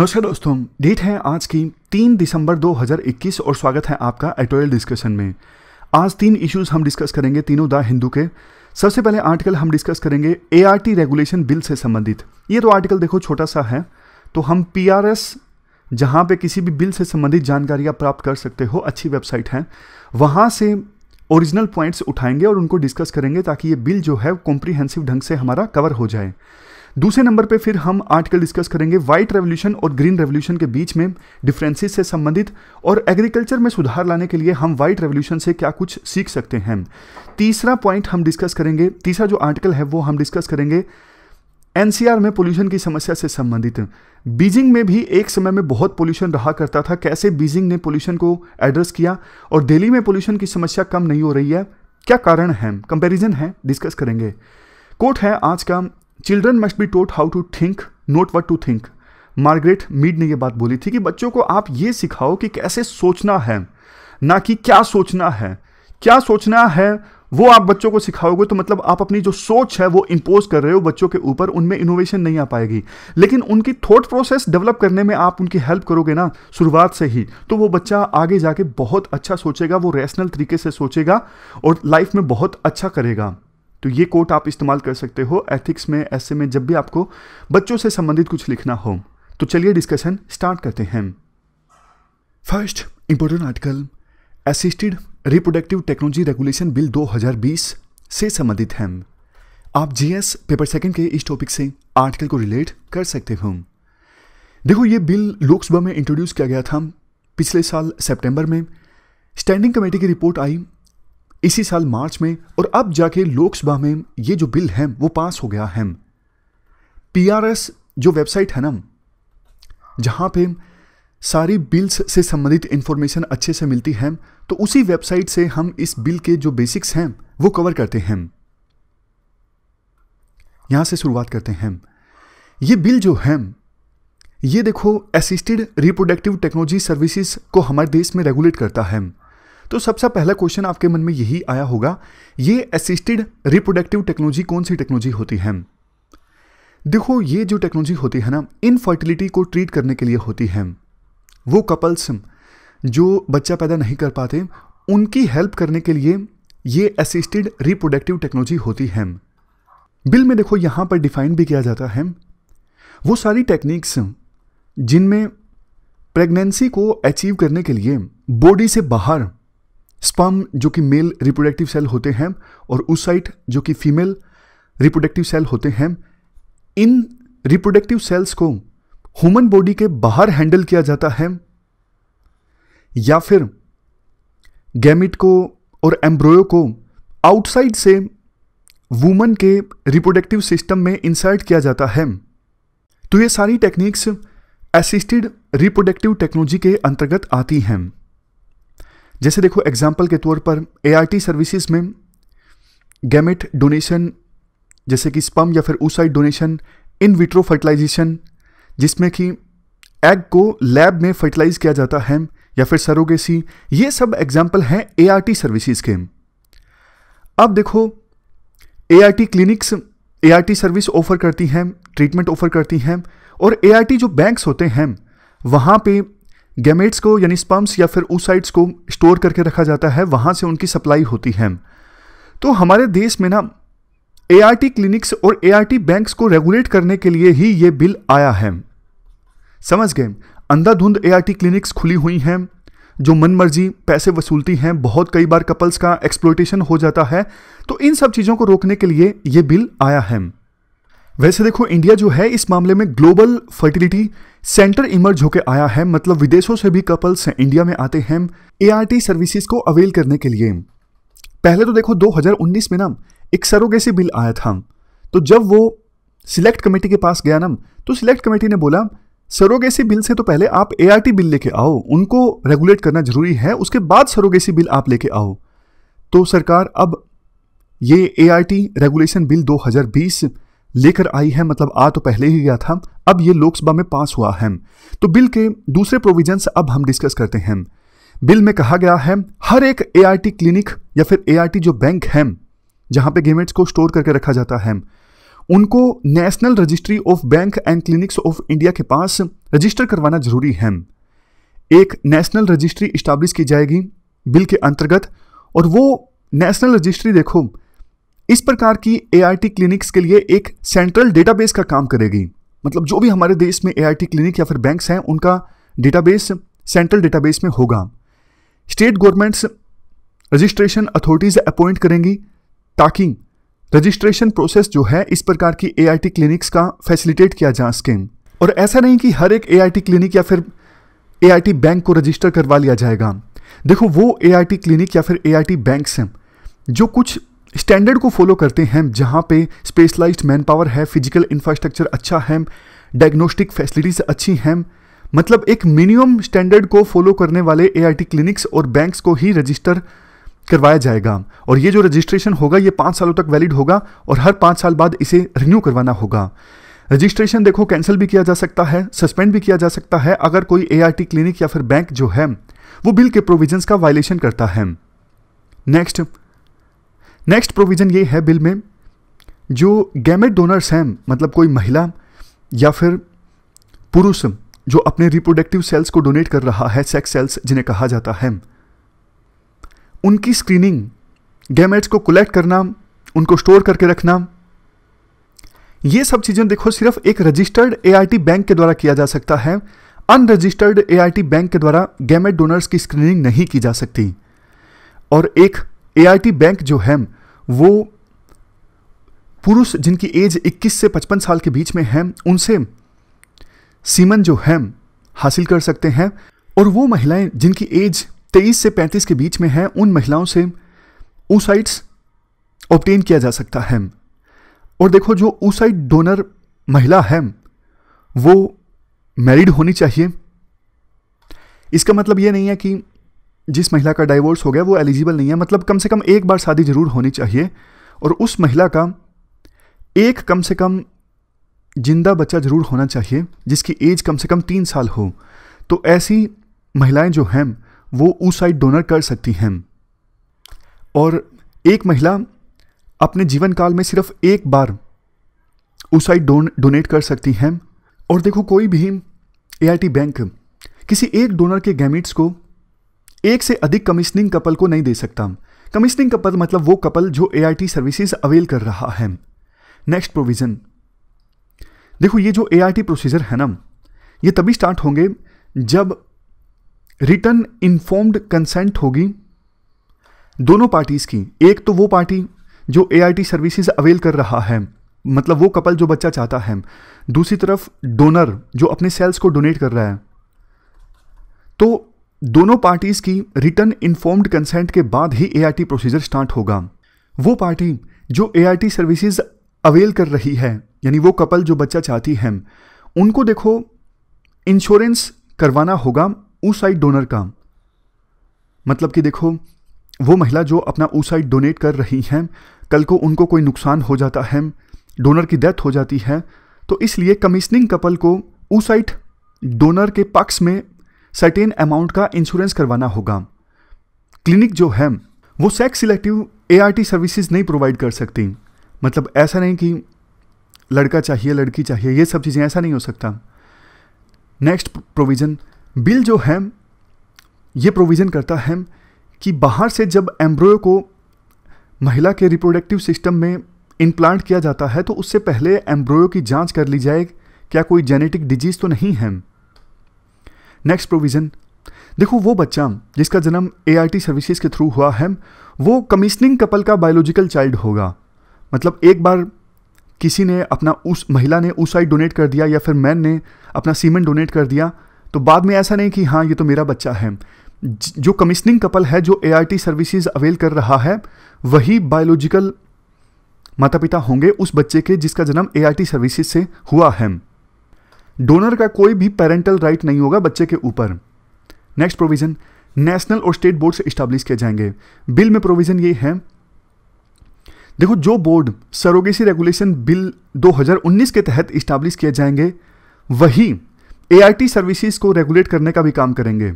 नमस्कार दोस्तों डेट है आज की तीन दिसंबर 2021 और स्वागत है आपका एटोरियल डिस्कशन में आज तीन इश्यूज हम डिस्कस करेंगे तीनों द हिंदू के सबसे पहले आर्टिकल हम डिस्कस करेंगे ए रेगुलेशन बिल से संबंधित ये तो आर्टिकल देखो छोटा सा है तो हम पी आर एस जहाँ पे किसी भी बिल से संबंधित जानकारियाँ प्राप्त कर सकते हो अच्छी वेबसाइट है वहाँ से ओरिजिनल पॉइंट्स उठाएंगे और उनको डिस्कस करेंगे ताकि ये बिल जो है कॉम्प्रीहेंसिव ढंग से हमारा कवर हो जाए दूसरे नंबर पे फिर हम आर्टिकल डिस्कस करेंगे व्हाइट रेवोल्यूशन और ग्रीन रेवोल्यूशन के बीच में डिफरेंसेस से संबंधित और एग्रीकल्चर में सुधार लाने के लिए हम व्हाइट रेवोल्यूशन से क्या कुछ सीख सकते हैं तीसरा पॉइंट हम डिस्कस करेंगे तीसरा जो आर्टिकल है वो हम डिस्कस करेंगे एनसीआर में पोल्यूशन की समस्या से संबंधित बीजिंग में भी एक समय में बहुत पोल्यूशन रहा करता था कैसे बीजिंग ने पोल्यूशन को एड्रेस किया और दिल्ली में पोल्यूशन की समस्या कम नहीं हो रही है क्या कारण है कंपैरिजन है डिस्कस करेंगे कोट है आज का children must be taught how to think not what to think Margaret Mead ने यह बात बोली थी कि बच्चों को आप ये सिखाओ कि कैसे सोचना है ना कि क्या सोचना है क्या सोचना है वो आप बच्चों को सिखाओगे तो मतलब आप अपनी जो सोच है वो इम्पोज कर रहे हो बच्चों के ऊपर उनमें इनोवेशन नहीं आ पाएगी लेकिन उनकी थॉट प्रोसेस डेवलप करने में आप उनकी हेल्प करोगे ना शुरुआत से ही तो वो बच्चा आगे जाके बहुत अच्छा सोचेगा वो रैशनल तरीके से सोचेगा और लाइफ में बहुत अच्छा करेगा तो ये कोट आप इस्तेमाल कर सकते हो एथिक्स में ऐसे में जब भी आपको बच्चों से संबंधित कुछ लिखना हो तो चलिए डिस्कशन स्टार्ट करते हैं first important article assisted reproductive technology regulation bill 2020 से संबंधित है आप जीएस पेपर सेकंड के इस टॉपिक से आर्टिकल को रिलेट कर सकते हो देखो ये बिल लोकसभा में इंट्रोड्यूस किया गया था पिछले साल सेप्टेंबर में स्टैंडिंग कमेटी की रिपोर्ट आई इसी साल मार्च में और अब जाके लोकसभा में ये जो बिल है वो पास हो गया है पीआरएस जो वेबसाइट है ना जहाँ पे सारी बिल्स से संबंधित इन्फॉर्मेशन अच्छे से मिलती है तो उसी वेबसाइट से हम इस बिल के जो बेसिक्स हैं वो कवर करते हैं यहाँ से शुरुआत करते हैं ये बिल जो है ये देखो असिस्टेड रिप्रोडक्टिव टेक्नोलॉजी सर्विसेज को हमारे देश में रेगुलेट करता है तो सबसे पहला क्वेश्चन आपके मन में यही आया होगा ये असिस्टेड रिप्रोडक्टिव टेक्नोलॉजी कौन सी टेक्नोलॉजी होती है देखो ये जो टेक्नोलॉजी होती है ना इनफर्टिलिटी को ट्रीट करने के लिए होती है वो कपल्स जो बच्चा पैदा नहीं कर पाते उनकी हेल्प करने के लिए ये असिस्टेड रिप्रोडक्टिव टेक्नोलॉजी होती है बिल में देखो यहाँ पर डिफाइन भी किया जाता है वो सारी टेक्निक्स जिनमें प्रेगनेंसी को अचीव करने के लिए बॉडी से बाहर स्पम जो कि मेल रिप्रोडक्टिव सेल होते हैं और उसाइट जो कि फीमेल रिप्रोडक्टिव सेल होते हैं इन रिप्रोडक्टिव सेल्स को ह्यूमन बॉडी के बाहर हैंडल किया जाता है या फिर गैमिट को और एम्ब्रोयो को आउटसाइड से वुमन के रिप्रोडक्टिव सिस्टम में इंसर्ट किया जाता है तो ये सारी टेक्निक्स असिस्टेड रिप्रोडक्टिव टेक्नोलॉजी के अंतर्गत आती हैं जैसे देखो एग्जाम्पल के तौर पर ए सर्विसेज में गैमेट डोनेशन जैसे कि स्पम या फिर oocyte donation in vitro fertilisation जिसमें कि एग को लैब में फर्टिलाइज किया जाता है या फिर सरोगेसी ये सब एग्जाम्पल हैं ए सर्विसेज के अब देखो A clinics A service offer करती हैं ट्रीटमेंट ऑफर करती हैं और ए जो बैंक्स होते हैं वहाँ पे गैमेट्स को यानी स्पम्स या फिर ऊसाइड्स को स्टोर करके रखा जाता है वहाँ से उनकी सप्लाई होती है तो हमारे देश में ना ए क्लिनिक्स और ए बैंक्स को रेगुलेट करने के लिए ही ये बिल आया है समझ गए अंधाधुंध एआरटी क्लिनिक्स खुली हुई हैं जो मन मर्जी पैसे वसूलती हैं बहुत कई बार कपल्स का एक्सप्लोटेशन हो जाता है तो इन सब चीज़ों को रोकने के लिए ये बिल आया है वैसे देखो इंडिया जो है इस मामले में ग्लोबल फर्टिलिटी सेंटर इमर्ज होकर आया है मतलब विदेशों से भी कपल्स इंडिया में आते हैं ए सर्विसेज को अवेल करने के लिए पहले तो देखो 2019 में ना एक सरोगेसी बिल आया था तो जब वो सिलेक्ट कमेटी के पास गया ना तो सिलेक्ट कमेटी ने बोला सरोगेसी बिल से तो पहले आप ए बिल लेके आओ उनको रेगुलेट करना जरूरी है उसके बाद सरोगेसी बिल आप लेके आओ तो सरकार अब ये ए रेगुलेशन बिल 2020 लेकर आई है मतलब आ तो पहले ही गया था अब ये लोकसभा में पास हुआ है तो बिल के दूसरे प्रोविजंस अब हम डिस्कस करते हैं बिल में कहा गया है हर एक ए क्लिनिक या फिर ए जो बैंक है जहां पे गेमेट्स को स्टोर करके रखा जाता है उनको national registry of bank and clinics of India के पास रजिस्टर करवाना जरूरी है एक नेशनल रजिस्ट्री इस्टाब्लिश की जाएगी बिल के अंतर्गत और वो नेशनल रजिस्ट्री देखो इस प्रकार की ए क्लिनिक्स के लिए एक सेंट्रल डेटाबेस का काम करेगी मतलब जो भी हमारे देश में ए क्लिनिक या फिर बैंक्स हैं उनका डेटाबेस सेंट्रल डेटाबेस में होगा state governments registration authorities appoint करेंगी ताकि रजिस्ट्रेशन प्रोसेस जो है इस प्रकार की ए क्लिनिक्स का फैसिलिटेट किया जा सके और ऐसा नहीं कि हर एक ए क्लिनिक या फिर ए बैंक को रजिस्टर करवा लिया जाएगा देखो वो ए क्लिनिक या फिर ए बैंक्स हैं जो कुछ स्टैंडर्ड को फॉलो करते हैं जहाँ पे स्पेशलाइज्ड मैन पावर है फिजिकल इंफ्रास्ट्रक्चर अच्छा है डायग्नोस्टिक फैसिलिटीज़ अच्छी हैं मतलब एक मिनिमम स्टैंडर्ड को फॉलो करने वाले ए क्लिनिक्स और बैंक्स को ही रजिस्टर करवाया जाएगा और ये जो रजिस्ट्रेशन होगा ये पाँच सालों तक वैलिड होगा और हर पाँच साल बाद इसे रिन्यू करवाना होगा रजिस्ट्रेशन देखो कैंसिल भी किया जा सकता है सस्पेंड भी किया जा सकता है अगर कोई ए क्लिनिक या फिर बैंक जो है वो बिल के प्रोविजंस का वायलेशन करता है नेक्स्ट नेक्स्ट प्रोविज़न ये है बिल में जो गैमेट डोनर्स हैं मतलब कोई महिला या फिर पुरुष जो अपने रिप्रोडक्टिव सेल्स को डोनेट कर रहा है सेक्स सेल्स जिन्हें कहा जाता है उनकी स्क्रीनिंग गैमेट्स को कलेक्ट करना उनको स्टोर करके रखना ये सब चीज़ें देखो सिर्फ एक रजिस्टर्ड ए बैंक के द्वारा किया जा सकता है अनरजिस्टर्ड एआईटी बैंक के द्वारा गैमेट डोनर्स की स्क्रीनिंग नहीं की जा सकती और एक ए बैंक जो है वो पुरुष जिनकी एज 21 से 55 साल के बीच में है उनसे सीमन जो है हासिल कर सकते हैं और वो महिलाएं जिनकी एज 23 से 35 के बीच में है उन महिलाओं से ऊसाइट्स ऑप्टेन किया जा सकता है और देखो जो ऊसाइट डोनर महिला है वो मैरिड होनी चाहिए इसका मतलब ये नहीं है कि जिस महिला का डाइवोर्स हो गया वो एलिजिबल नहीं है मतलब कम से कम एक बार शादी ज़रूर होनी चाहिए और उस महिला का एक कम से कम जिंदा बच्चा ज़रूर होना चाहिए जिसकी एज कम से कम तीन साल हो तो ऐसी महिलाएं जो हैं वो ऊ साइड डोनर कर सकती हैं और एक महिला अपने जीवन काल में सिर्फ एक बार साइड डोन डोनेट कर सकती हैं और देखो कोई भी ए बैंक किसी एक डोनर के गैमिट्स को एक से अधिक कमिश्निंग कपल को नहीं दे सकता कमिश्निंग कपल मतलब वो कपल जो ए सर्विसेज अवेल कर रहा है नेक्स्ट प्रोविज़न देखो ये जो ए प्रोसीजर है ना ये तभी स्टार्ट होंगे जब रिटर्न इन्फॉर्म्ड कंसेंट होगी दोनों पार्टीज़ की एक तो वो पार्टी जो ए सर्विसेज अवेल कर रहा है मतलब वो कपल जो बच्चा चाहता है दूसरी तरफ डोनर जो अपने सेल्स को डोनेट कर रहा है तो दोनों पार्टीज की रिटर्न इन्फॉर्म्ड कंसेंट के बाद ही ए प्रोसीजर स्टार्ट होगा वो पार्टी जो ए सर्विसेज अवेल कर रही है यानी वो कपल जो बच्चा चाहती है उनको देखो इंश्योरेंस करवाना होगा ऊ साइड डोनर का मतलब कि देखो वो महिला जो अपना ऊ साइड डोनेट कर रही हैं कल को उनको कोई नुकसान हो जाता है डोनर की डेथ हो जाती है तो इसलिए कमिश्निंग कपल को ऊ साइड डोनर के पक्ष में सर्टेन अमाउंट का इंश्योरेंस करवाना होगा क्लिनिक जो है वो sex selective A R T services नहीं प्रोवाइड कर सकती मतलब ऐसा नहीं कि लड़का चाहिए लड़की चाहिए ये सब चीज़ें ऐसा नहीं हो सकता नेक्स्ट प्रोविज़न बिल जो है ये प्रोविज़न करता है कि बाहर से जब एम्ब्रोयो को महिला के रिप्रोडक्टिव सिस्टम में इम्प्लांट किया जाता है तो उससे पहले एम्ब्रोयो की जांच कर ली जाए क्या कोई जेनेटिक डिजीज़ तो नहीं है नेक्स्ट प्रोविज़न देखो वो बच्चा जिसका जन्म ए सर्विसेज के थ्रू हुआ है वो कमिश्निंग कपल का बायोलॉजिकल चाइल्ड होगा मतलब एक बार किसी ने अपना उस महिला ने उस साइड डोनेट कर दिया या फिर मैन ने अपना सीमेंट डोनेट कर दिया तो बाद में ऐसा नहीं कि हाँ ये तो मेरा बच्चा है जो कमिश्निंग कपल है जो ए सर्विसेज अवेल कर रहा है वही बायोलॉजिकल माता पिता होंगे उस बच्चे के जिसका जन्म ए सर्विसेज से हुआ है डोनर का कोई भी पेरेंटल राइट नहीं होगा बच्चे के ऊपर नेक्स्ट प्रोविजन नेशनल और स्टेट बोर्ड से इस्टाब्लिश किए जाएंगे बिल में प्रोविजन ये है देखो जो बोर्ड सरोगेसी रेगुलेशन बिल 2019 के तहत इस्टाब्लिश किए जाएंगे वही ए सर्विसेज को रेगुलेट करने का भी काम करेंगे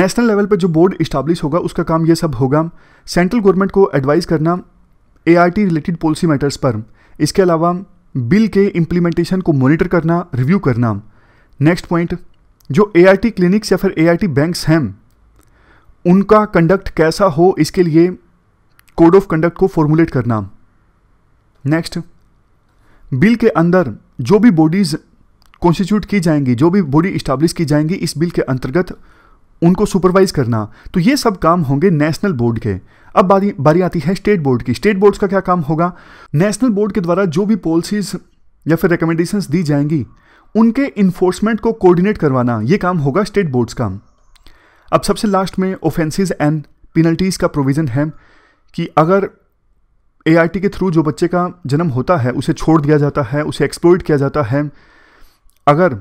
नेशनल लेवल पर जो बोर्ड इस्टाब्लिश होगा उसका काम यह सब होगा सेंट्रल गवर्नमेंट को एडवाइस करना ए रिलेटेड पॉलिसी मैटर्स पर इसके अलावा बिल के इम्प्लीमेंटेशन को मॉनिटर करना रिव्यू करना नेक्स्ट पॉइंट जो ए क्लिनिक्स या फिर ए बैंक्स हैं उनका कंडक्ट कैसा हो इसके लिए कोड ऑफ कंडक्ट को फॉर्मुलेट करना नेक्स्ट बिल के अंदर जो भी बॉडीज़ कॉन्स्टिट्यूट की जाएंगी जो भी बॉडी इस्टाब्लिश की जाएंगी इस बिल के अंतर्गत उनको सुपरवाइज करना तो ये सब काम होंगे नेशनल बोर्ड के अब बारी बारी आती है स्टेट बोर्ड की स्टेट बोर्ड्स का क्या काम होगा नेशनल बोर्ड के द्वारा जो भी पॉलिसीज़ या फिर रिकमेंडेशंस दी जाएंगी उनके इन्फोर्समेंट को कोऑर्डिनेट करवाना ये काम होगा स्टेट बोर्ड्स का अब सबसे लास्ट में ऑफेंसिस एंड पिनल्टीज़ का प्रोविज़न है कि अगर ए के थ्रू जो बच्चे का जन्म होता है उसे छोड़ दिया जाता है उसे एक्सप्लोइ किया जाता है अगर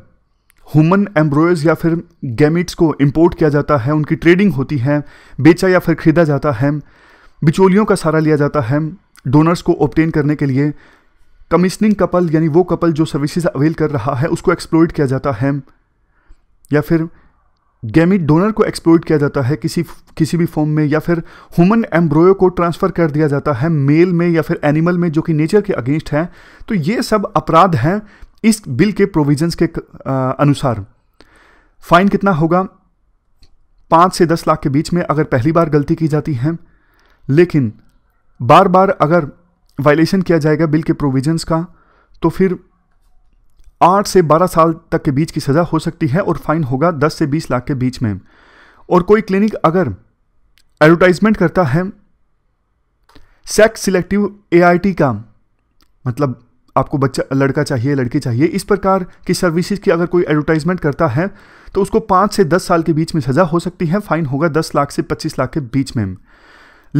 ह्यूमन एम्ब्रोयज या फिर गैमिट्स को इंपोर्ट किया जाता है उनकी ट्रेडिंग होती है बेचा या फिर खरीदा जाता है बिचौलियों का सहारा लिया जाता है डोनर्स को ऑप्टेन करने के लिए कमिश्निंग कपल यानी वो कपल जो सर्विसेज अवेल कर रहा है उसको एक्सप्लोइट किया जाता है या फिर गैमिट डोनर को एक्सप्लोइट किया जाता है किसी किसी भी फॉर्म में या फिर ह्यूमन एम्ब्रोयो को ट्रांसफ़र कर दिया जाता है मेल में या फिर एनिमल में जो कि नेचर के अगेंस्ट है तो ये सब अपराध हैं इस बिल के प्रोविजंस के अनुसार फाइन कितना होगा पाँच से दस लाख के बीच में अगर पहली बार गलती की जाती है लेकिन बार बार अगर वायलेशन किया जाएगा बिल के प्रोविजंस का तो फिर आठ से बारह साल तक के बीच की सज़ा हो सकती है और फाइन होगा दस से बीस लाख के बीच में और कोई क्लिनिक अगर एडवर्टाइजमेंट करता है सेक्स सिलेक्टिव एआईटी का मतलब आपको बच्चा लड़का चाहिए लड़की चाहिए इस प्रकार की सर्विसेज की अगर कोई एडवर्टाइजमेंट करता है तो उसको पाँच से दस साल के बीच में सज़ा हो सकती है फाइन होगा दस लाख से पच्चीस लाख के बीच में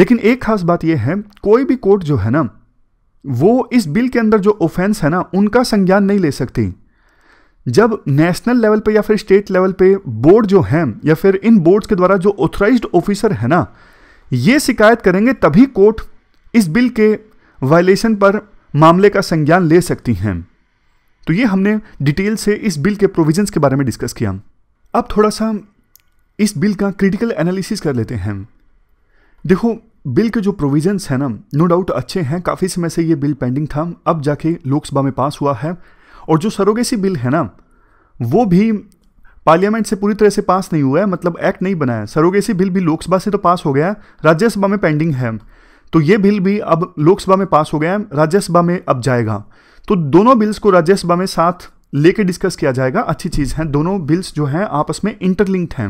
लेकिन एक खास बात यह है कोई भी कोर्ट जो है ना वो इस बिल के अंदर जो ऑफेंस है ना उनका संज्ञान नहीं ले सकती जब नेशनल लेवल पे या फिर स्टेट लेवल पे बोर्ड जो हैं या फिर इन बोर्ड्स के द्वारा जो ऑथराइज्ड ऑफिसर है ना ये शिकायत करेंगे तभी कोर्ट इस बिल के वायलेशन पर मामले का संज्ञान ले सकती हैं तो ये हमने डिटेल से इस बिल के प्रोविजंस के बारे में डिस्कस किया अब थोड़ा सा इस बिल का क्रिटिकल एनालिसिस कर लेते हैं देखो बिल के जो प्रोविजंस हैं ना नो डाउट अच्छे हैं काफ़ी समय से ये बिल पेंडिंग था अब जाके लोकसभा में पास हुआ है और जो सरोगेसी बिल है ना वो भी पार्लियामेंट से पूरी तरह से पास नहीं हुआ है मतलब एक्ट नहीं बनाया सरोगेसी बिल भी लोकसभा से तो पास हो गया है राज्यसभा में पेंडिंग है तो ये बिल भी अब लोकसभा में पास हो गया है राज्यसभा में अब जाएगा तो दोनों बिल्स को राज्यसभा में साथ लेके डिस्कस किया जाएगा अच्छी चीज है दोनों बिल्स जो हैं आपस में इंटरलिंक्ड हैं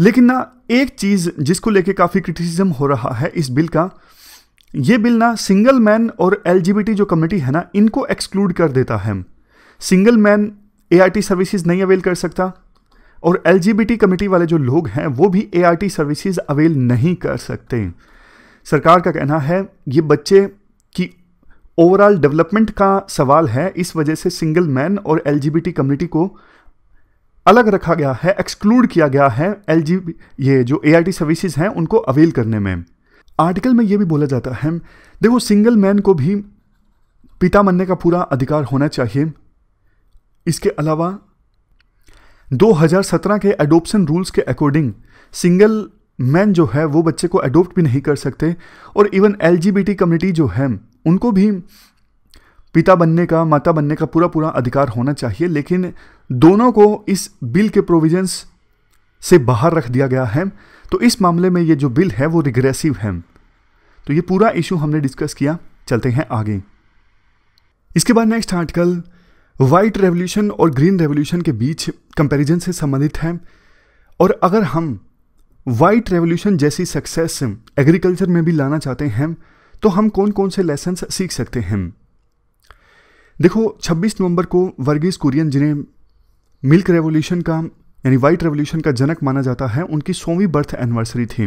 लेकिन ना एक चीज जिसको लेके काफी क्रिटिसिज्म हो रहा है इस बिल का ये बिल ना सिंगल मैन और एलजीबीटी जो कम्युनिटी है ना इनको एक्सक्लूड कर देता है सिंगल मैन एआरटी सर्विसेज नहीं अवेल कर सकता और एल कमेटी वाले जो लोग हैं वो भी ए सर्विसेज अवेल नहीं कर सकते सरकार का कहना है ये बच्चे की ओवरऑल डेवलपमेंट का सवाल है इस वजह से सिंगल मैन और एल कम्युनिटी को अलग रखा गया है एक्सक्लूड किया गया है एल ये जो ए सर्विसेज हैं उनको अवेल करने में आर्टिकल में ये भी बोला जाता है देखो सिंगल मैन को भी पिता बनने का पूरा अधिकार होना चाहिए इसके अलावा 2017 के एडोप्शन रूल्स के अकॉर्डिंग सिंगल मैन जो है वो बच्चे को अडोप्ट भी नहीं कर सकते और इवन एल कम्युनिटी जो है उनको भी पिता बनने का माता बनने का पूरा पूरा अधिकार होना चाहिए लेकिन दोनों को इस बिल के प्रोविजंस से बाहर रख दिया गया है तो इस मामले में ये जो बिल है वो रिग्रेसिव है तो ये पूरा इशू हमने डिस्कस किया चलते हैं आगे इसके बाद नेक्स्ट आर्टिकल वाइट रेवोल्यूशन और ग्रीन रेवोल्यूशन के बीच कंपैरिजन से संबंधित हैं और अगर हम वाइट रेवोल्यूशन जैसी सक्सेस एग्रीकल्चर में भी लाना चाहते हैं तो हम कौन कौन से लेसन सीख सकते हैं देखो 26 नवंबर को वर्गीज कुरियन जिन्हें मिल्क रेवोल्यूशन का यानी वाइट रेवोल्यूशन का जनक माना जाता है उनकी सौवीं बर्थ एनिवर्सरी थी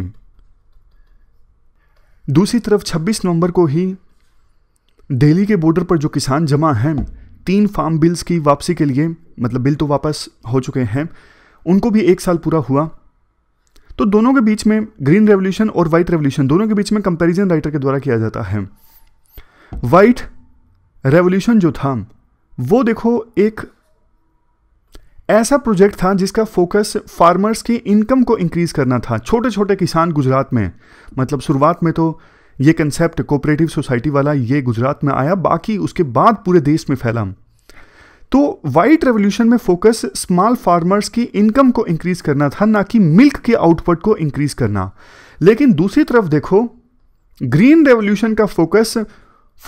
दूसरी तरफ 26 नवंबर को ही दिल्ली के बॉर्डर पर जो किसान जमा हैं तीन फार्म बिल्स की वापसी के लिए मतलब बिल तो वापस हो चुके हैं उनको भी एक साल पूरा हुआ तो दोनों के बीच में ग्रीन रेवोल्यूशन और वाइट रेवोल्यूशन दोनों के बीच में कंपैरिजन राइटर के द्वारा किया जाता है वाइट रेवोल्यूशन जो था वो देखो एक ऐसा प्रोजेक्ट था जिसका फोकस फार्मर्स की इनकम को इंक्रीज करना था छोटे छोटे किसान गुजरात में मतलब शुरुआत में तो ये कंसेप्ट कोऑपरेटिव सोसाइटी वाला ये गुजरात में आया बाकी उसके बाद पूरे देश में फैला तो वाइट रेवोल्यूशन में फोकस स्मॉल फार्मर्स की इनकम को इंक्रीज करना था ना कि मिल्क के आउटपुट को इंक्रीज करना लेकिन दूसरी तरफ देखो ग्रीन रेवोल्यूशन का फोकस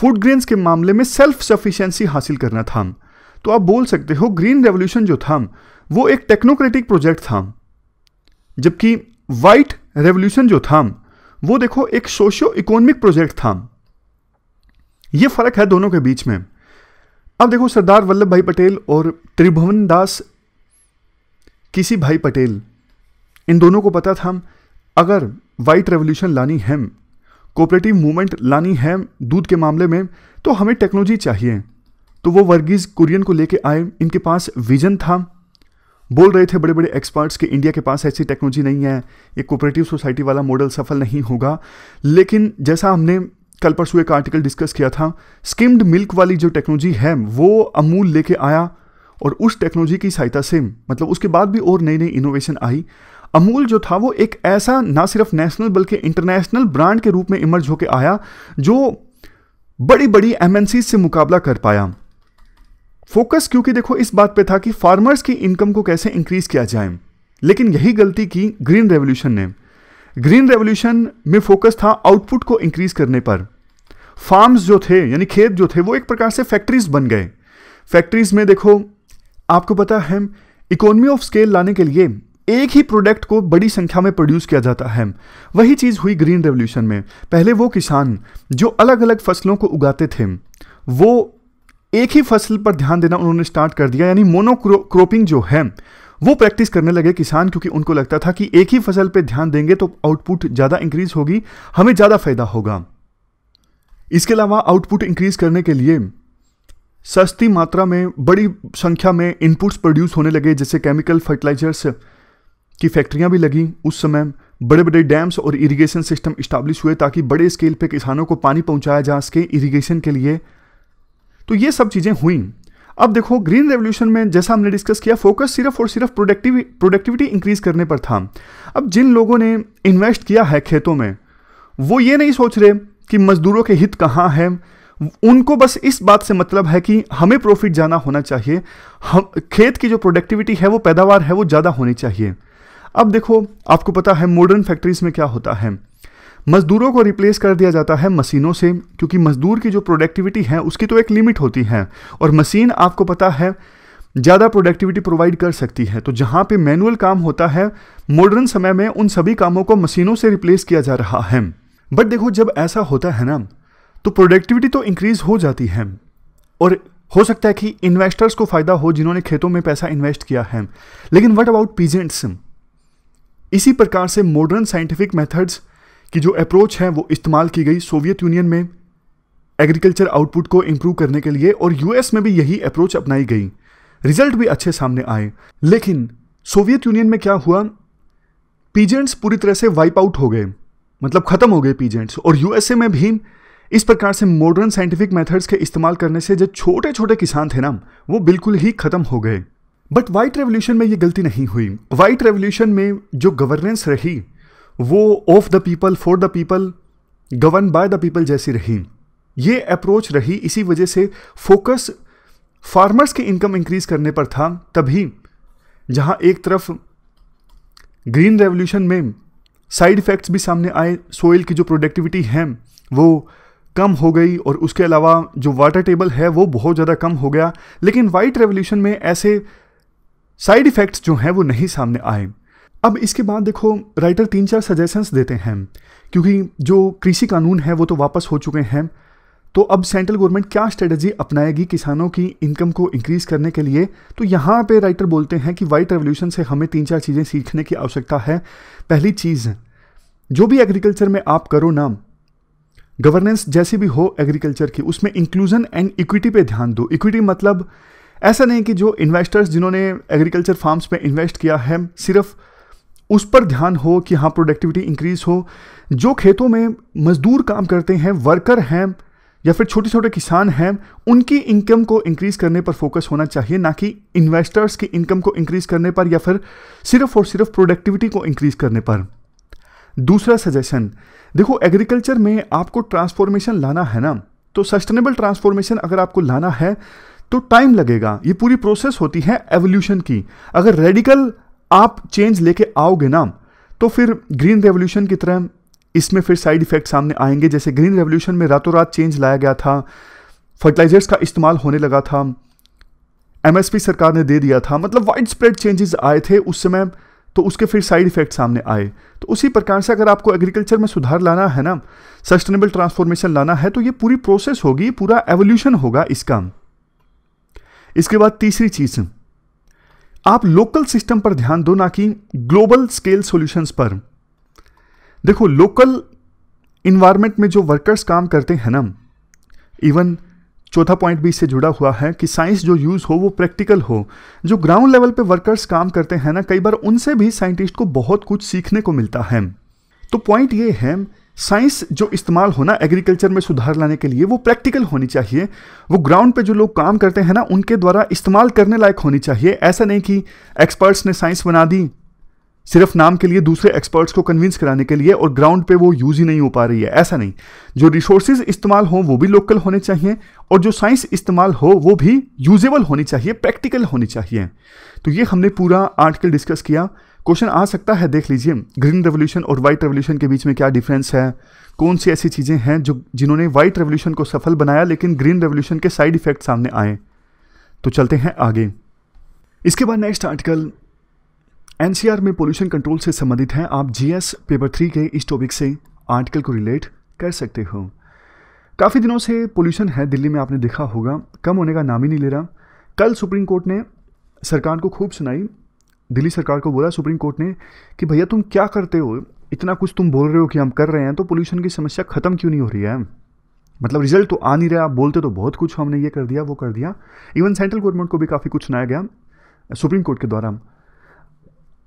फूड ग्रेन्स के मामले में सेल्फ सफिशेंसी हासिल करना था तो आप बोल सकते हो ग्रीन रेवोल्यूशन जो था वो एक टेक्नोक्रेटिक प्रोजेक्ट था जबकि वाइट रेवोल्यूशन जो था वो देखो एक सोशियो इकोनॉमिक प्रोजेक्ट था ये फ़र्क है दोनों के बीच में अब देखो सरदार वल्लभ भाई पटेल और त्रिभुवन दास किसी भाई पटेल इन दोनों को पता था अगर वाइट रेवोल्यूशन लानी है कोऑपरेटिव मूवमेंट लानी है दूध के मामले में तो हमें टेक्नोलॉजी चाहिए तो वो वर्गीज़ कुरियन को लेके आए इनके पास विजन था बोल रहे थे बड़े बड़े एक्सपर्ट्स कि इंडिया के पास ऐसी टेक्नोलॉजी नहीं है ये कोऑपरेटिव सोसाइटी वाला मॉडल सफल नहीं होगा लेकिन जैसा हमने कल परसों एक आर्टिकल डिस्कस किया था स्किम्ड मिल्क वाली जो टेक्नोलॉजी है वो अमूल लेके आया और उस टेक्नोलॉजी की सहायता से मतलब उसके बाद भी और नई नई इनोवेशन आई अमूल जो था वो एक ऐसा ना सिर्फ नेशनल बल्कि इंटरनेशनल ब्रांड के रूप में इमर्ज होकर आया जो बड़ी बड़ी एमएनसी से मुकाबला कर पाया फोकस क्योंकि देखो इस बात पे था कि फार्मर्स की इनकम को कैसे इंक्रीज किया जाए लेकिन यही गलती की ग्रीन रेवोल्यूशन ने ग्रीन रेवोल्यूशन में फोकस था आउटपुट को इंक्रीज करने पर फार्म्स जो थे यानी खेत जो थे वो एक प्रकार से फैक्ट्रीज बन गए फैक्ट्रीज में देखो आपको पता है इकोनॉमी ऑफ स्केल लाने के लिए एक ही प्रोडक्ट को बड़ी संख्या में प्रोड्यूस किया जाता है वही चीज़ हुई ग्रीन रेवोल्यूशन में पहले वो किसान जो अलग अलग फसलों को उगाते थे वो एक ही फसल पर ध्यान देना उन्होंने स्टार्ट कर दिया यानी मोनोक्रोपिंग जो है वो प्रैक्टिस करने लगे किसान क्योंकि उनको लगता था कि एक ही फसल पर ध्यान देंगे तो आउटपुट ज़्यादा इंक्रीज होगी हमें ज़्यादा फायदा होगा इसके अलावा आउटपुट इंक्रीज करने के लिए सस्ती मात्रा में बड़ी संख्या में इनपुट्स प्रोड्यूस होने लगे जैसे केमिकल फर्टिलाइजर्स की फैक्ट्रियां भी लगी उस समय बड़े बड़े डैम्स और इरिगेशन सिस्टम इस्टाब्लिश हुए ताकि बड़े स्केल पे किसानों को पानी पहुंचाया जा सके इरिगेशन के लिए तो ये सब चीज़ें हुई अब देखो ग्रीन रेवोल्यूशन में जैसा हमने डिस्कस किया फोकस सिर्फ और सिर्फ प्रोडक्टिव प्रोडक्टिविटी इंक्रीज करने पर था अब जिन लोगों ने इन्वेस्ट किया है खेतों में वो ये नहीं सोच रहे कि मजदूरों के हित कहाँ हैं उनको बस इस बात से मतलब है कि हमें प्रॉफिट जाना होना चाहिए हम खेत की जो प्रोडक्टिविटी है वो पैदावार है वो ज़्यादा होनी चाहिए अब देखो आपको पता है मॉडर्न फैक्ट्रीज़ में क्या होता है मजदूरों को रिप्लेस कर दिया जाता है मशीनों से क्योंकि मजदूर की जो प्रोडक्टिविटी है उसकी तो एक लिमिट होती है और मशीन आपको पता है ज़्यादा प्रोडक्टिविटी प्रोवाइड कर सकती है तो जहाँ पे मैनुअल काम होता है मॉडर्न समय में उन सभी कामों को मशीनों से रिप्लेस किया जा रहा है बट देखो जब ऐसा होता है ना तो प्रोडक्टिविटी तो इंक्रीज हो जाती है और हो सकता है कि इन्वेस्टर्स को फ़ायदा हो जिन्होंने खेतों में पैसा इन्वेस्ट किया है लेकिन वट अबाउट पीजेंट्स इसी प्रकार से मॉडर्न साइंटिफिक मेथड्स कि जो अप्रोच है वो इस्तेमाल की गई सोवियत यूनियन में एग्रीकल्चर आउटपुट को इम्प्रूव करने के लिए और यूएस में भी यही अप्रोच अपनाई गई रिजल्ट भी अच्छे सामने आए लेकिन सोवियत यूनियन में क्या हुआ पीजेंट्स पूरी तरह से वाइप आउट हो गए मतलब ख़त्म हो गए पीजेंट्स और यूएसए में भी इस प्रकार से मॉडर्न साइंटिफिक मेथड्स के इस्तेमाल करने से जो छोटे छोटे किसान थे ना वो बिल्कुल ही ख़त्म हो गए बट वाइट रेवोल्यूशन में ये गलती नहीं हुई वाइट रेवोल्यूशन में जो गवर्नेंस रही वो of the people for the people govern by the people जैसी रही ये अप्रोच रही इसी वजह से फोकस फार्मर्स की इनकम इंक्रीज करने पर था तभी जहाँ एक तरफ ग्रीन रेवोल्यूशन में साइड इफ़ेक्ट्स भी सामने आए सोइल की जो प्रोडक्टिविटी है वो कम हो गई और उसके अलावा जो वाटर टेबल है वो बहुत ज़्यादा कम हो गया लेकिन वाइट रेवोल्यूशन में ऐसे साइड इफ़ेक्ट्स जो हैं वो नहीं सामने आए अब इसके बाद देखो राइटर तीन चार सजेशंस देते हैं क्योंकि जो कृषि कानून है वो तो वापस हो चुके हैं तो अब सेंट्रल गवर्नमेंट क्या स्ट्रेटजी अपनाएगी किसानों की इनकम को इंक्रीज करने के लिए तो यहाँ पे राइटर बोलते हैं कि वाइट रेवोल्यूशन से हमें तीन चार चीज़ें सीखने की आवश्यकता है पहली चीज़ जो भी एग्रीकल्चर में आप करो ना गवर्नेंस जैसी भी हो एग्रीकल्चर की उसमें इंक्लूजन एंड इक्विटी पे ध्यान दो इक्विटी मतलब ऐसा नहीं कि जो इन्वेस्टर्स जिन्होंने एग्रीकल्चर फार्म्स में इन्वेस्ट किया है सिर्फ उस पर ध्यान हो कि हाँ प्रोडक्टिविटी इंक्रीज हो जो खेतों में मजदूर काम करते हैं वर्कर हैं या फिर छोटे छोटे किसान हैं उनकी इनकम को इंक्रीज़ करने पर फोकस होना चाहिए ना कि इन्वेस्टर्स की इनकम को इंक्रीज़ करने पर या फिर सिर्फ और सिर्फ प्रोडक्टिविटी को इंक्रीज़ करने पर दूसरा सजेशन देखो एग्रीकल्चर में आपको ट्रांसफॉर्मेशन लाना है ना तो सस्टेनेबल ट्रांसफॉर्मेशन अगर आपको लाना है तो टाइम लगेगा ये पूरी प्रोसेस होती है एवोल्यूशन की अगर रेडिकल आप चेंज लेके आओगे ना तो फिर ग्रीन रेवोल्यूशन की तरह इसमें फिर साइड इफ़ेक्ट सामने आएंगे जैसे ग्रीन रेवोल्यूशन में रातों रात चेंज लाया गया था फर्टिलाइजर्स का इस्तेमाल होने लगा था एमएसपी सरकार ने दे दिया था मतलब वाइड स्प्रेड चेंजेस आए थे उस समय तो उसके फिर साइड इफेक्ट सामने आए तो उसी प्रकार से अगर आपको एग्रीकल्चर में सुधार लाना है ना सस्टेनेबल ट्रांसफॉर्मेशन लाना है तो ये पूरी प्रोसेस होगी पूरा एवोल्यूशन होगा इसका इसके बाद तीसरी चीज़ आप लोकल सिस्टम पर ध्यान दो ना कि ग्लोबल स्केल सॉल्यूशंस पर देखो लोकल इन्वायरमेंट में जो वर्कर्स काम करते हैं ना इवन चौथा पॉइंट भी इससे जुड़ा हुआ है कि साइंस जो यूज़ हो वो प्रैक्टिकल हो जो ग्राउंड लेवल पे वर्कर्स काम करते हैं ना कई बार उनसे भी साइंटिस्ट को बहुत कुछ सीखने को मिलता है तो पॉइंट ये है साइंस जो इस्तेमाल होना एग्रीकल्चर में सुधार लाने के लिए वो प्रैक्टिकल होनी चाहिए वो ग्राउंड पे जो लोग काम करते हैं ना उनके द्वारा इस्तेमाल करने लायक होनी चाहिए ऐसा नहीं कि एक्सपर्ट्स ने साइंस बना दी सिर्फ नाम के लिए दूसरे एक्सपर्ट्स को कन्विंस कराने के लिए और ग्राउंड पे वो यूज़ ही नहीं हो पा रही है ऐसा नहीं जो रिसोर्सेज इस्तेमाल हों वो भी लोकल होने चाहिए और जो साइंस इस्तेमाल हो वो भी यूजेबल होनी चाहिए प्रैक्टिकल होनी चाहिए तो ये हमने पूरा आर्टिकल डिस्कस किया क्वेश्चन आ सकता है देख लीजिए ग्रीन रेवोल्यूशन और वाइट रेवोल्यूशन के बीच में क्या डिफरेंस है कौन सी ऐसी चीज़ें हैं जो जिन्होंने वाइट रेवोल्यूशन को सफल बनाया लेकिन ग्रीन रेवोल्यूशन के साइड इफ़ेक्ट सामने आए तो चलते हैं आगे इसके बाद नेक्स्ट आर्टिकल एनसीआर में पोल्यूशन कंट्रोल से संबंधित है आप जीएस पेपर थ्री के इस टॉपिक से आर्टिकल को रिलेट कर सकते हो काफ़ी दिनों से पोल्यूशन है दिल्ली में आपने देखा होगा कम होने का नाम ही नहीं ले रहा कल सुप्रीम कोर्ट ने सरकार को खूब सुनाई दिल्ली सरकार को बोला सुप्रीम कोर्ट ने कि भैया तुम क्या करते हो इतना कुछ तुम बोल रहे हो कि हम कर रहे हैं तो पोल्यूशन की समस्या ख़त्म क्यों नहीं हो रही है मतलब रिजल्ट तो आ नहीं रहा बोलते तो बहुत कुछ हमने ये कर दिया वो कर दिया इवन सेंट्रल गवर्नमेंट को भी काफ़ी कुछ सुनाया गया सुप्रीम कोर्ट के द्वारा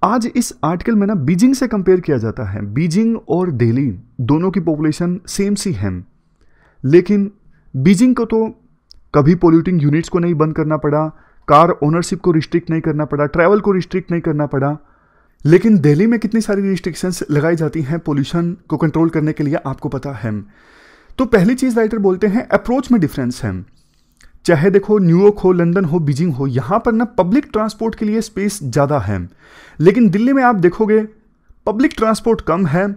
आज इस आर्टिकल में ना बीजिंग से कंपेयर किया जाता है बीजिंग और दिल्ली दोनों की पॉपुलेशन सेम सी है लेकिन बीजिंग को तो कभी पोल्यूटिंग यूनिट्स को नहीं बंद करना पड़ा कार ओनरशिप को रिस्ट्रिक्ट नहीं करना पड़ा ट्रैवल को रिस्ट्रिक्ट नहीं करना पड़ा लेकिन दिल्ली में कितनी सारी रिस्ट्रिक्शंस लगाई जाती हैं पोल्यूशन को कंट्रोल करने के लिए आपको पता है तो पहली चीज़ राइटर बोलते हैं अप्रोच में डिफरेंस है चाहे देखो न्यूयॉर्क हो लंदन हो बीजिंग हो यहाँ पर ना पब्लिक ट्रांसपोर्ट के लिए स्पेस ज़्यादा है लेकिन दिल्ली में आप देखोगे पब्लिक ट्रांसपोर्ट कम है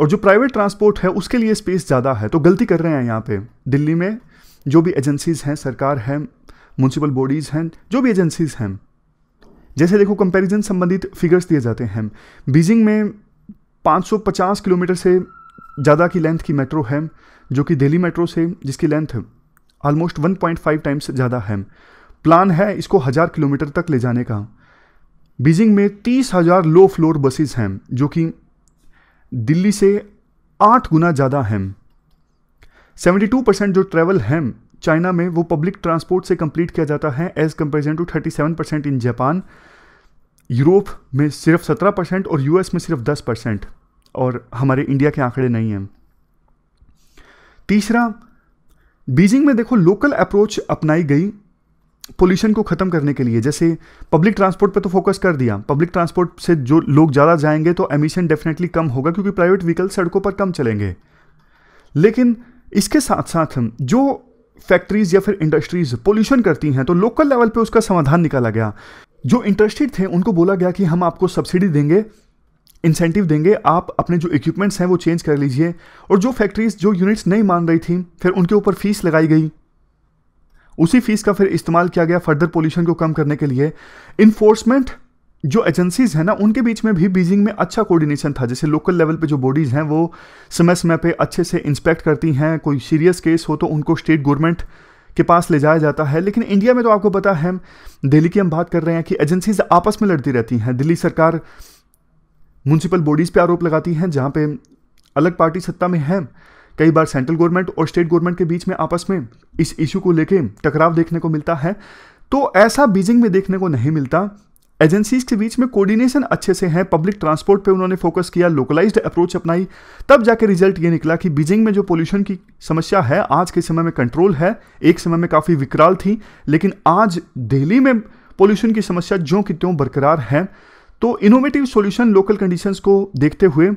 और जो प्राइवेट ट्रांसपोर्ट है उसके लिए स्पेस ज़्यादा है तो गलती कर रहे हैं यहाँ पे दिल्ली में जो भी एजेंसीज हैं सरकार है म्यूनसिपल बॉडीज़ हैं जो भी एजेंसीज़ हैं जैसे देखो कंपैरिजन संबंधित फिगर्स दिए जाते हैं बीजिंग में 550 किलोमीटर से ज़्यादा की लेंथ की मेट्रो है जो कि दिल्ली मेट्रो से जिसकी लेंथ ऑलमोस्ट 1.5 टाइम्स ज़्यादा है प्लान है इसको हज़ार किलोमीटर तक ले जाने का बीजिंग में तीस हज़ार लो फ्लोर बसेज हैं जो कि दिल्ली से आठ गुना ज़्यादा हैं 72 परसेंट जो ट्रैवल हैं चाइना में वो पब्लिक ट्रांसपोर्ट से कंप्लीट किया जाता है as comparison to 37 percent in Japan Europe में सिर्फ 17 परसेंट और यूएस में सिर्फ 10 परसेंट और हमारे इंडिया के आंकड़े नहीं हैं तीसरा बीजिंग में देखो लोकल अप्रोच अपनाई गई पोल्यूशन को ख़त्म करने के लिए जैसे पब्लिक ट्रांसपोर्ट पे तो फोकस कर दिया पब्लिक ट्रांसपोर्ट से जो लोग ज़्यादा जाएंगे तो एमिशन डेफिनेटली कम होगा क्योंकि प्राइवेट व्हीकल सड़कों पर कम चलेंगे लेकिन इसके साथ साथ जो फैक्ट्रीज या फिर इंडस्ट्रीज पोल्यूशन करती हैं तो लोकल लेवल पे उसका समाधान निकाला गया जो इंटरेस्टेड थे उनको बोला गया कि हम आपको सब्सिडी देंगे इंसेंटिव देंगे आप अपने जो इक्विपमेंट्स हैं वो चेंज कर लीजिए और जो फैक्ट्रीज जो यूनिट्स नहीं मान रही थी फिर उनके ऊपर फीस लगाई गई उसी फीस का फिर इस्तेमाल किया गया फर्दर पोल्यूशन को कम करने के लिए इन्फोर्समेंट जो एजेंसीज हैं ना उनके बीच में भी बीजिंग में अच्छा कोऑर्डिनेशन था जैसे लोकल लेवल पे जो बॉडीज़ हैं वो समय समय पे अच्छे से इंस्पेक्ट करती हैं कोई सीरियस केस हो तो उनको स्टेट गवर्नमेंट के पास ले जाया जाता है लेकिन इंडिया में तो आपको पता है दिल्ली की हम बात कर रहे हैं कि एजेंसीज आपस में लड़ती रहती हैं दिल्ली सरकार म्यूनसिपल बॉडीज़ पर आरोप लगाती हैं जहाँ पर अलग पार्टी सत्ता में है कई बार सेंट्रल गवर्नमेंट और स्टेट गवर्नमेंट के बीच में आपस में इस इशू को लेकर टकराव देखने को मिलता है तो ऐसा बीजिंग में देखने को नहीं मिलता एजेंसीज के बीच में कोऑर्डिनेशन अच्छे से है पब्लिक ट्रांसपोर्ट पे उन्होंने फोकस किया लोकलाइज्ड अप्रोच अपनाई तब जाके रिजल्ट ये निकला कि बीजिंग में जो पोल्यूशन की समस्या है आज के समय में कंट्रोल है एक समय में काफ़ी विकराल थी लेकिन आज दिल्ली में पोल्यूशन की समस्या ज्यों कि त्यों बरकरार है तो इनोवेटिव सोल्यूशन लोकल कंडीशंस को देखते हुए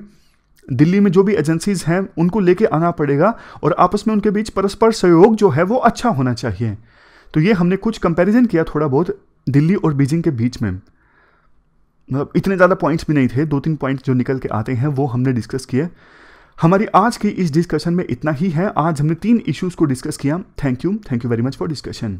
दिल्ली में जो भी एजेंसीज हैं उनको लेके आना पड़ेगा और आपस में उनके बीच परस्पर सहयोग जो है वो अच्छा होना चाहिए तो ये हमने कुछ कंपैरिजन किया थोड़ा बहुत दिल्ली और बीजिंग के बीच में मतलब इतने ज़्यादा पॉइंट्स भी नहीं थे दो तीन पॉइंट्स जो निकल के आते हैं वो हमने डिस्कस किए हमारी आज की इस डिस्कशन में इतना ही है आज हमने तीन इश्यूज़ को डिस्कस किया thank you thank you very much for discussion